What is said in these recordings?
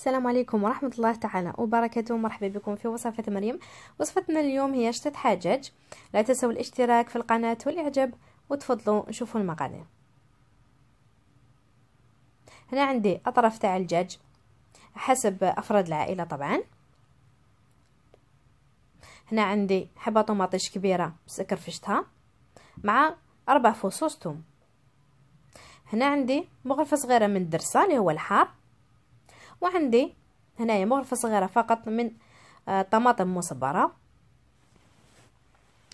السلام عليكم ورحمة الله تعالى وبركاته مرحبا بكم في وصفة مريم وصفتنا اليوم هي شتة حاجاج لا تنسوا الاشتراك في القناة والإعجاب وتفضلوا نشوفوا المقادير هنا عندي أطراف تاع الجاج حسب أفراد العائلة طبعا هنا عندي حبة طماطيش كبيرة فشتها مع أربع فصوص توم هنا عندي مغرفة صغيرة من الدرسة اللي هو الحار وعندي هنايا مغرفة صغيرة فقط من آه، طماطم مصبرة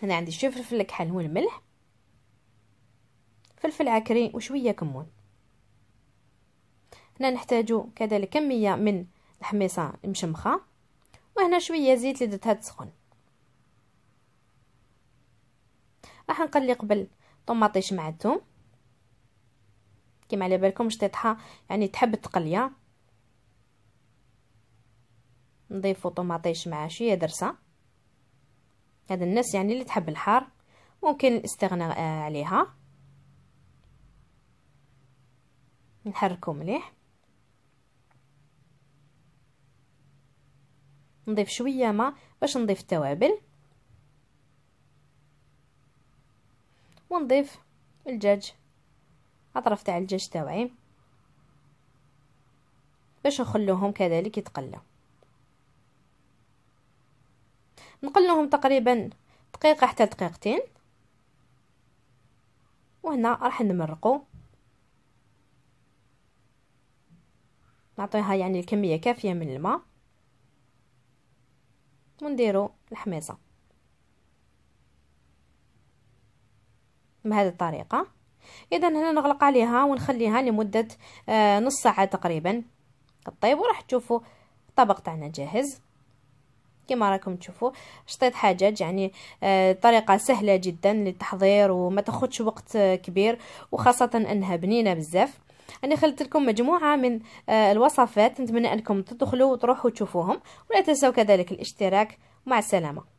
هنا عندي شوية فلفل كحل والملح فلفل عكري وشوية كمون هنا نحتاج كذلك كمية من الحميصة المشمخة وهنا شوية زيت اللي درتها تسخن راح نقلي قبل طماطيش مع الثوم كما على بالكم شطيطها يعني تحب تقليه نضيفو طماطيش مع شويه درسه هاد الناس يعني اللي تحب الحار ممكن الاستغناء آه، عليها نحركو مليح نضيف شويه ما باش نضيف التوابل ونضيف الدجاج اطراف تاع الدجاج تاوعي باش نخلوهم كذلك يتقلوا نقلوهم تقريبا دقيقة حتى دقيقتين وهنا راح نمرقو نعطيها يعني الكمية كافية من الماء ونديرو الحميصة بهذه الطريقة اذا هنا نغلق عليها ونخليها لمدة آه، نص ساعة تقريبا طيب وراح تشوفوا الطبق تاعنا جاهز كما راكم تشوفوا شطيط حاجات يعني آه، طريقه سهله جدا للتحضير وما تاخذش وقت آه، كبير وخاصه انها بنينه بزاف انا خلت لكم مجموعه من آه، الوصفات نتمنى انكم تدخلوا وتروحوا تشوفوهم ولا تنسوا كذلك الاشتراك مع السلامه